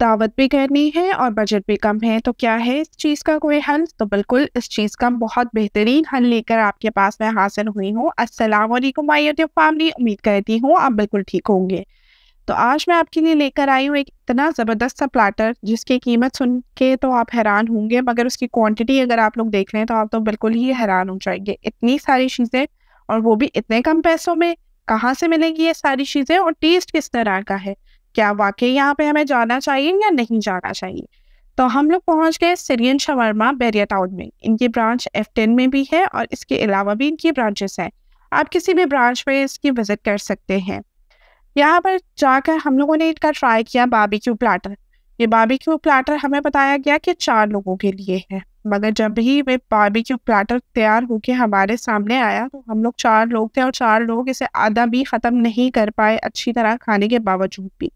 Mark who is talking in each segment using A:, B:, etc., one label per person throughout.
A: दावत भी करनी है और बजट भी कम है तो क्या है इस चीज़ का कोई हल तो बिल्कुल इस चीज़ का बहुत बेहतरीन हल लेकर आपके पास मैं हासिल हुई हूँ असलम माई फैमिली उम्मीद करती हूँ आप बिल्कुल ठीक होंगे तो आज मैं आपके लिए लेकर आई हूँ एक इतना ज़बरदस्त सा प्लाटर जिसकी कीमत सुन के तो आप हैरान होंगे मगर उसकी क्वांटिटी अगर आप लोग देख लें तो आप तो बिल्कुल ही हैरान हो जाएंगे इतनी सारी चीज़ें और वो भी इतने कम पैसों में कहाँ से मिलेंगी ये सारी चीज़ें और टेस्ट किस तरह का है क्या वाकई यहाँ पे हमें जाना चाहिए या नहीं जाना चाहिए तो हम लोग पहुँच गए सीरियन शवरमा बेरिया टाउन में इनकी ब्रांच एफ टेन में भी है और इसके अलावा भी इनकी ब्रांचेस हैं आप किसी भी ब्रांच में इसकी विजिट कर सकते हैं यहाँ पर जाकर हम लोगों ने इनका ट्राई किया बाबिक्यू प्लाटर ये क्यू प्लाटर हमें बताया गया कि चार लोगों के लिए है मगर जब ही वे बारबेक्यू प्लाटर तैयार होके हमारे सामने आया तो हम लोग चार लोग थे और चार लोग इसे आधा भी ख़त्म नहीं कर पाए अच्छी तरह खाने के बावजूद भी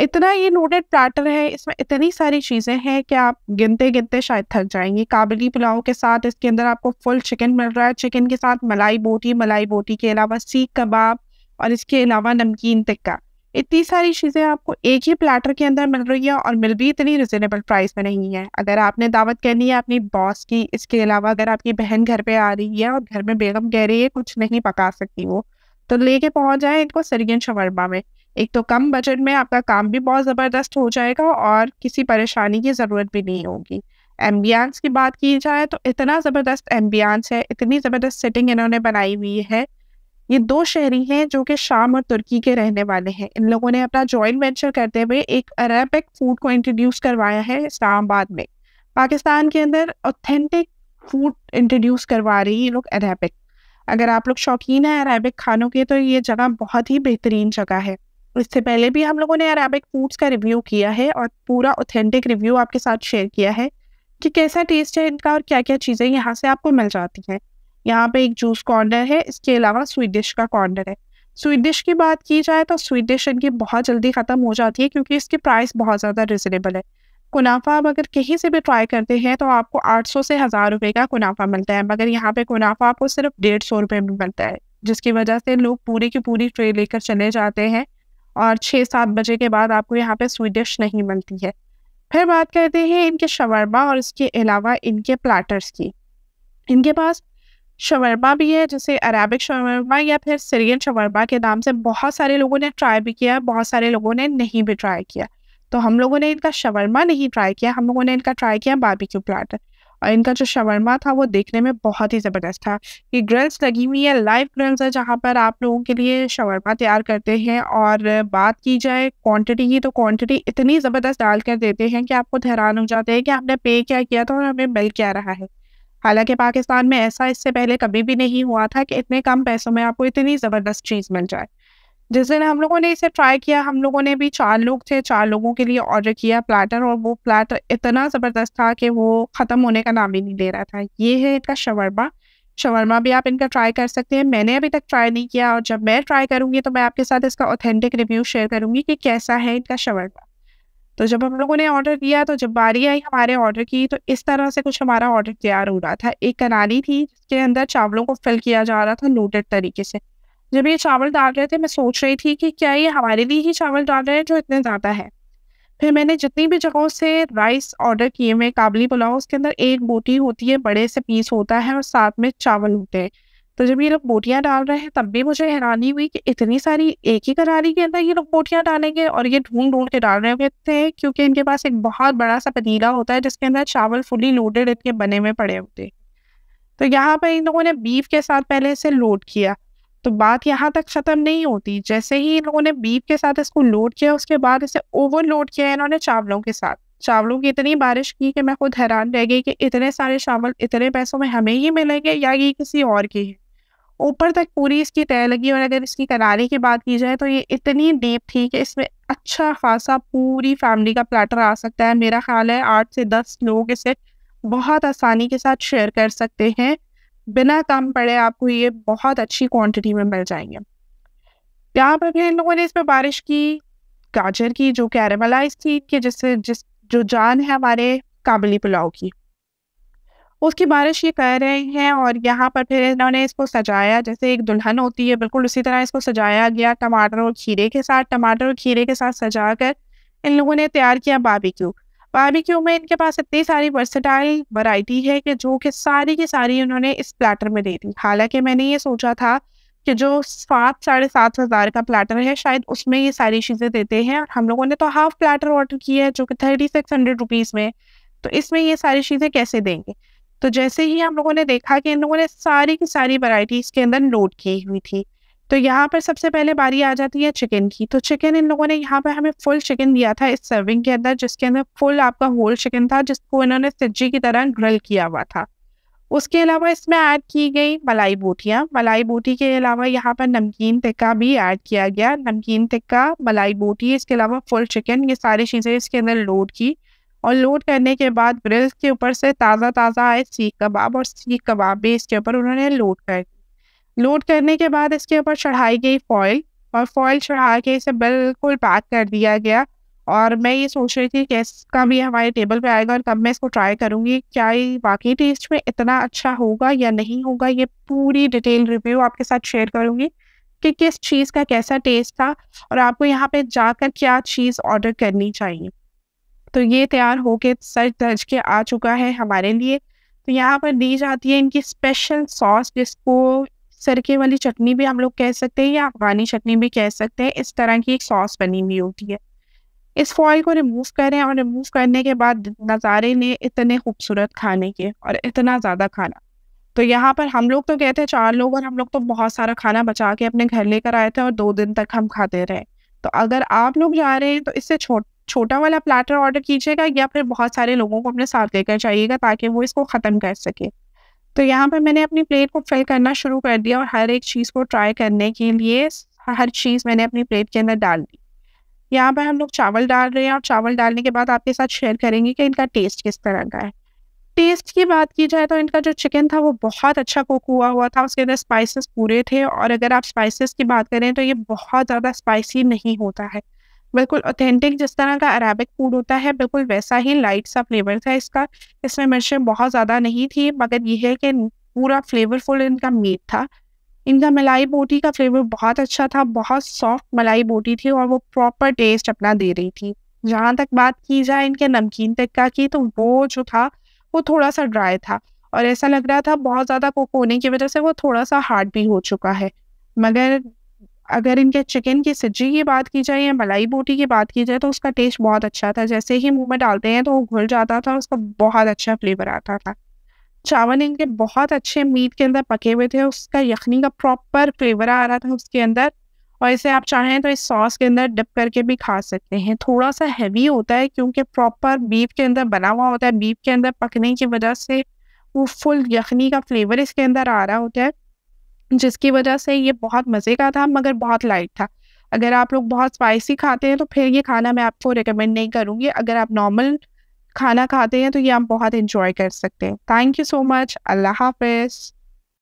A: इतना ये नोटेड प्लेटर है इसमें इतनी सारी चीज़ें हैं कि आप गिनते गिनते शायद थक जाएंगे काबली पुलाव के साथ इसके अंदर आपको फुल चिकन मिल रहा है चिकन के साथ मलाई बोटी मलाई बोटी के अलावा सीख कबाब और इसके अलावा नमकीन टिक्का इतनी सारी चीज़ें आपको एक ही प्लेटर के अंदर मिल रही है और मिल भी इतनी रिजनेबल प्राइस में नहीं है अगर आपने दावत करनी है अपनी बॉस की इसके अलावा अगर आपकी बहन घर पे आ रही है और घर में बेगम कह रही है कुछ नहीं पका सकती वो तो लेके पहुंच जाए इनको सरगन शवरमा में एक तो कम बजट में आपका काम भी बहुत ज़बरदस्त हो जाएगा और किसी परेशानी की ज़रूरत भी नहीं होगी एम्बियांस की बात की जाए तो इतना ज़बरदस्त एम्बियांस है इतनी ज़बरदस्त सेटिंग इन्होंने बनाई हुई है ये दो शहरी हैं जो कि शाम और तुर्की के रहने वाले हैं इन लोगों ने अपना जॉइंट वेंचर करते हुए एक अरेबिक फूड को इंट्रोड्यूस करवाया है इस्लामाबाद में पाकिस्तान के अंदर ऑथेंटिक फूड इंट्रोड्यूस करवा रही है लोग अरेबिक अगर आप लोग शौकीन हैं अरेबिक खानों के तो ये जगह बहुत ही बेहतरीन जगह है इससे पहले भी हम लोगों ने अरेबिक फूड्स का रिव्यू किया है और पूरा ऑथेंटिक रिव्यू आपके साथ शेयर किया है कि कैसा टेस्ट है इनका और क्या क्या चीज़ें यहाँ से आपको मिल जाती हैं यहाँ पे एक जूस कॉर्नर है इसके अलावा स्वीट डिश का कॉर्नर है स्वीट डिश की बात की जाए तो स्वीट डिश इनकी बहुत जल्दी ख़त्म हो जाती है क्योंकि इसकी प्राइस बहुत ज़्यादा रिजनेबल है कुनाफा आप अगर कहीं से भी ट्राई करते हैं तो आपको 800 से हज़ार रुपये का कुनाफा मिलता है मगर यहाँ पे कुनाफा आपको सिर्फ डेढ़ सौ रुपये में मिलता है जिसकी वजह से लोग पूरी की पूरी ट्रे लेकर चले जाते हैं और छः सात बजे के बाद आपको यहाँ पे डिश नहीं मिलती है फिर बात करते हैं इनके शवरबा और इसके अलावा इनके प्लाटर्स की इनके पास शवरमा भी है जिसे अरबिक शवरमा या फिर सीरियन शवरमा के नाम से बहुत सारे लोगों ने ट्राई भी किया बहुत सारे लोगों ने नहीं भी ट्राई किया तो हम लोगों ने इनका शवरमा नहीं ट्राई किया हम लोगों ने इनका ट्राई किया बारबेक्यू प्लाटर और इनका जो शवरमा था वो देखने में बहुत ही ज़बरदस्त था ये ग्रिल्स लगी हुई है लाइव ग्रिल्स है जहाँ पर आप लोगों के लिए शवरमा तैयार करते हैं और बात की जाए क्वांटिटी की तो क्वांटिटी इतनी ज़बरदस्त डाल कर देते हैं कि आपको हैरान हो जाते हैं कि आपने पे क्या किया था और हमें मिल क्या रहा है हालांकि पाकिस्तान में ऐसा इससे पहले कभी भी नहीं हुआ था कि इतने कम पैसों में आपको इतनी ज़बरदस्त चीज़ मिल जाए जिस दिन हम लोगों ने इसे ट्राई किया हम लोगों ने भी चार लोग थे चार लोगों के लिए ऑर्डर किया प्लेटर और वो प्लेटर इतना ज़बरदस्त था कि वो ख़त्म होने का नाम ही नहीं ले रहा था ये है इनका शवरमा शवरमा भी आप इनका ट्राई कर सकते हैं मैंने अभी तक ट्राई नहीं किया और जब मैं ट्राई करूँगी तो मैं आपके साथ इसका ऑथेंटिक रिव्यू शेयर करूँगी कि कैसा है इनका शवरमा तो जब हम लोगों ने ऑर्डर दिया तो जब बारी आई हमारे ऑर्डर की तो इस तरह से कुछ हमारा ऑर्डर तैयार हो रहा था एक कनाली थी जिसके अंदर चावलों को फिल किया जा रहा था लोडेड तरीके से जब ये चावल डाल रहे थे मैं सोच रही थी कि क्या ये हमारे लिए ही चावल डाल रहे हैं जो इतने ज़्यादा है फिर मैंने जितनी भी जगहों से राइस ऑर्डर किए हुए काबली पुलाव उसके अंदर एक बोटी होती है बड़े से पीस होता है और साथ में चावल होते हैं तो जब ये लोग बोटियाँ डाल रहे हैं तब भी मुझे हैरानी हुई कि इतनी सारी एक ही करारी के अंदर ये लोग बोटियाँ डालेंगे और ये ढूंढ ढूंढ के डाल रहे हुए थे क्योंकि इनके पास एक बहुत बड़ा सा पतीला होता है जिसके अंदर चावल फुली लोडेड इनके बने हुए पड़े होते तो यहाँ पर इन लोगों ने बीफ के साथ पहले इसे लोड किया तो बात यहाँ तक ख़त्म नहीं होती जैसे ही इन लोगों ने बीप के साथ इसको लोड किया उसके बाद इसे ओवर लोड किया इन्होंने चावलों के साथ चावलों की इतनी बारिश की कि मैं खुद हैरान रह गई कि इतने सारे चावल इतने पैसों में हमें ही मिलेंगे या ये किसी और के हैं ऊपर तक पूरी इसकी तय लगी और अगर इसकी करारी की बात की जाए तो ये इतनी डीप थी कि इसमें अच्छा खासा पूरी फैमिली का प्लेटर आ सकता है मेरा ख्याल है आठ से दस लोग इसे बहुत आसानी के साथ शेयर कर सकते हैं बिना कम पड़े आपको ये बहुत अच्छी क्वांटिटी में मिल जाएंगे यहाँ पर भी इन लोगों ने इस पर बारिश की गाजर की जो कैरेमलाइज थी कि जिससे जिस जो जान है हमारे काबली पुलाव की उसकी बारिश ये कर रहे हैं और यहाँ पर फिर इन्होंने इसको सजाया जैसे एक दुल्हन होती है बिल्कुल उसी तरह इसको सजाया गया टमाटर और खीरे के साथ टमाटर और खीरे के साथ सजा कर इन लोगों ने तैयार किया बाबी क्यू बारबेक्यू में इनके पास इतनी सारी वर्सेटाइल वैरायटी है कि जो कि सारी की सारी उन्होंने इस प्लेटर में दे दी हालांकि मैंने ये सोचा था कि जो सात साढ़े सात हज़ार का प्लेटर है शायद उसमें ये सारी चीज़ें देते हैं और हम लोगों ने तो हाफ प्लेटर ऑर्डर किया है जो कि थर्टी सिक्स हंड्रेड रुपीज़ में तो इसमें ये सारी चीज़ें कैसे देंगे तो जैसे ही हम लोगों ने देखा कि इन लोगों ने सारी की सारी वैरायटी इसके अंदर लोड की हुई थी तो यहाँ पर सबसे पहले बारी आ जाती है चिकन की तो चिकन इन लोगों ने यहाँ पर हमें फुल चिकन दिया था इस सर्विंग के अंदर जिसके अंदर फुल आपका होल चिकन था जिसको इन्होंने सज्जी की तरह ग्रिल किया हुआ था उसके अलावा इसमें ऐड की गई मलाई बूटियाँ मलाई बूटी के अलावा यहाँ पर नमकीन टिक्का भी ऐड किया गया नमकीन टिक्का मलाई बूटी इसके अलावा फुल चिकन ये सारी चीज़ें इसके अंदर लोड की और लोड करने के बाद ग्रिल्स के ऊपर से ताज़ा ताज़ा आए सीख कबाब और सीख कबाब भी इसके ऊपर उन्होंने लोड कर लोड करने के बाद इसके ऊपर चढ़ाई गई फॉयल और फॉइल चढ़ा के इसे बिल्कुल पैक कर दिया गया और मैं ये सोच रही थी कि इसका भी हमारे टेबल पे आएगा और कब मैं इसको ट्राई करूँगी क्या ये वाकई टेस्ट में इतना अच्छा होगा या नहीं होगा ये पूरी डिटेल रिव्यू आपके साथ शेयर करूँगी कि किस चीज़ का कैसा टेस्ट था और आपको यहाँ पे जाकर क्या चीज़ ऑर्डर करनी चाहिए तो ये तैयार होके सच दर्ज के आ चुका है हमारे लिए तो यहाँ पर दी जाती है इनकी स्पेशल सॉस जिसको सरके वाली चटनी भी हम लोग कह सकते हैं या अफगानी चटनी भी कह सकते हैं इस तरह की एक सॉस बनी हुई होती है इस फॉइल को रिमूव करें और रिमूव करने के बाद नज़ारे ने इतने खूबसूरत खाने के और इतना ज़्यादा खाना तो यहाँ पर हम लोग तो गए थे चार लोग और हम लोग तो बहुत सारा खाना बचा के अपने घर लेकर आए थे और दो दिन तक हम खाते रहे तो अगर आप लोग जा रहे हैं तो इससे छोट छोटा वाला प्लेटर ऑर्डर कीजिएगा या फिर बहुत सारे लोगों को अपने साथ लेकर जाइएगा ताकि वो इसको ख़त्म कर सके तो यहाँ पर मैंने अपनी प्लेट को फिल करना शुरू कर दिया और हर एक चीज़ को ट्राई करने के लिए हर चीज़ मैंने अपनी प्लेट के अंदर डाल दी यहाँ पर हम लोग चावल डाल रहे हैं और चावल डालने के बाद आपके साथ शेयर करेंगे कि इनका टेस्ट किस तरह का है टेस्ट की बात की जाए तो इनका जो चिकन था वो बहुत अच्छा कुक हुआ हुआ था उसके अंदर स्पाइसेस पूरे थे और अगर आप स्पाइसेस की बात करें तो ये बहुत ज़्यादा स्पाइसी नहीं होता है बिल्कुल ऑथेंटिक जिस तरह का अरेबिक फूड होता है बिल्कुल वैसा ही लाइट सा फ्लेवर था इसका इसमें मिर्चें बहुत ज़्यादा नहीं थी मगर यह है कि पूरा फ्लेवरफुल इनका मीट था इनका मलाई बोटी का फ्लेवर बहुत अच्छा था बहुत सॉफ्ट मलाई बोटी थी और वो प्रॉपर टेस्ट अपना दे रही थी जहाँ तक बात की जाए इनके नमकीन टिक्का की तो वो जो था वो थोड़ा सा ड्राई था और ऐसा लग रहा था बहुत ज़्यादा कोक होने की वजह से वो थोड़ा सा हार्ड भी हो चुका है मगर अगर इनके चिकन की सज्जी की बात की जाए या मलाई बोटी की बात की जाए तो उसका टेस्ट बहुत अच्छा था जैसे ही मुंह में डालते हैं तो वो घुल जाता था उसका बहुत अच्छा फ्लेवर आता था चावल इनके बहुत अच्छे मीट के अंदर पके हुए थे उसका यखनी का प्रॉपर फ्लेवर आ रहा था उसके अंदर और इसे आप चाहें तो इस सॉस के अंदर डिप करके भी खा सकते हैं थोड़ा सा हैवी होता है क्योंकि प्रॉपर बीफ के अंदर बना हुआ होता है बीफ के अंदर पकने की वजह से वो फुल यखनी का फ्लेवर इसके अंदर आ रहा होता है जिसकी वजह से ये बहुत मज़े का था मगर बहुत लाइट था अगर आप लोग बहुत स्पाइसी खाते हैं तो फिर ये खाना मैं आपको रिकमेंड नहीं करूँगी अगर आप नॉर्मल खाना खाते हैं तो ये आप बहुत इंजॉय कर सकते हैं थैंक यू सो मच अल्लाह हाफिज़